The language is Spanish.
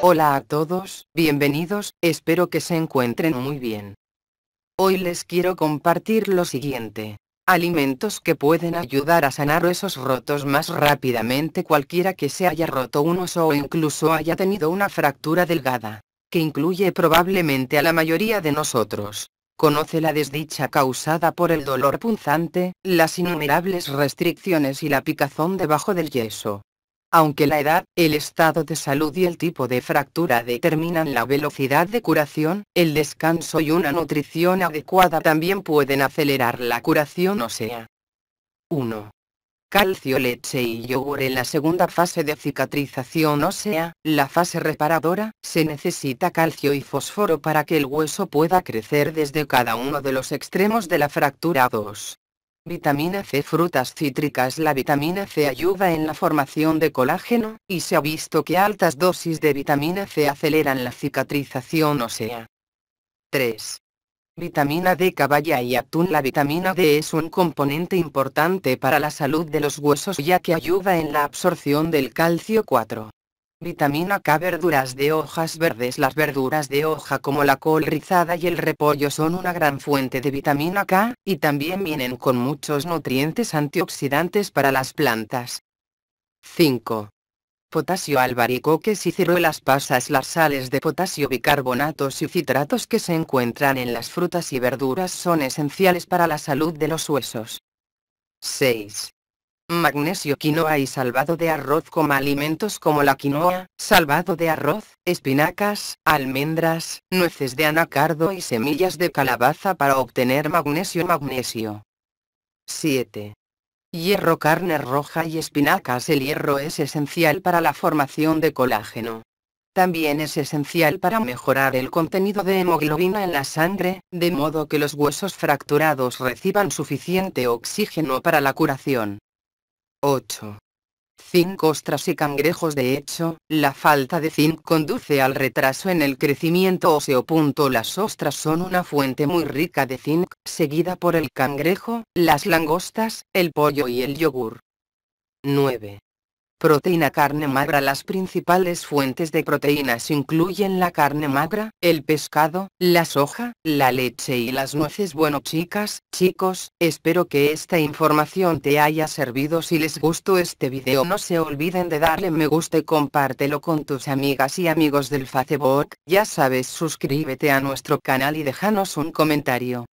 Hola a todos, bienvenidos, espero que se encuentren muy bien. Hoy les quiero compartir lo siguiente. Alimentos que pueden ayudar a sanar esos rotos más rápidamente cualquiera que se haya roto un oso o incluso haya tenido una fractura delgada, que incluye probablemente a la mayoría de nosotros. Conoce la desdicha causada por el dolor punzante, las innumerables restricciones y la picazón debajo del yeso aunque la edad, el estado de salud y el tipo de fractura determinan la velocidad de curación, el descanso y una nutrición adecuada también pueden acelerar la curación sea. 1. Calcio, leche y yogur en la segunda fase de cicatrización sea, la fase reparadora, se necesita calcio y fósforo para que el hueso pueda crecer desde cada uno de los extremos de la fractura 2. Vitamina C Frutas cítricas La vitamina C ayuda en la formación de colágeno, y se ha visto que altas dosis de vitamina C aceleran la cicatrización ósea. 3. Vitamina D Caballa y atún La vitamina D es un componente importante para la salud de los huesos ya que ayuda en la absorción del calcio 4. Vitamina K Verduras de hojas verdes Las verduras de hoja como la col rizada y el repollo son una gran fuente de vitamina K, y también vienen con muchos nutrientes antioxidantes para las plantas. 5. Potasio albaricoques y ciruelas pasas Las sales de potasio bicarbonatos y citratos que se encuentran en las frutas y verduras son esenciales para la salud de los huesos. 6 magnesio quinoa y salvado de arroz como alimentos como la quinoa, salvado de arroz, espinacas, almendras, nueces de anacardo y semillas de calabaza para obtener magnesio magnesio. 7. Hierro carne roja y espinacas El hierro es esencial para la formación de colágeno. También es esencial para mejorar el contenido de hemoglobina en la sangre, de modo que los huesos fracturados reciban suficiente oxígeno para la curación. 8. Zinc, ostras y cangrejos De hecho, la falta de zinc conduce al retraso en el crecimiento óseo. Las ostras son una fuente muy rica de zinc, seguida por el cangrejo, las langostas, el pollo y el yogur. 9. Proteína carne magra Las principales fuentes de proteínas incluyen la carne magra, el pescado, la soja, la leche y las nueces Bueno chicas, chicos, espero que esta información te haya servido Si les gustó este video no se olviden de darle me gusta y compártelo con tus amigas y amigos del Facebook Ya sabes suscríbete a nuestro canal y déjanos un comentario